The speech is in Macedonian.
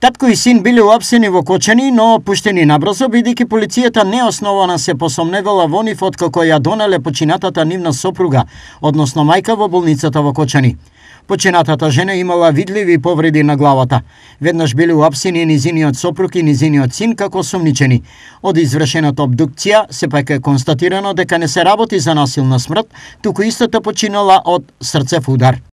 Татко и син биле уапсени во Кочани, но пуштени набрзо, бидејќи полицијата неосновано се посомневала во нив откако ја донеле починатата нивна сопруга, односно мајка во болницата во Кочани. Починатата жена имала видливи повреди на главата. Веднаш биле уапсени низиниот сопруг и низиниот син како сумничени. Од извршената обдукција пак е констатирано дека не се работи за насилна смрт, туку истата починала од срцев удар.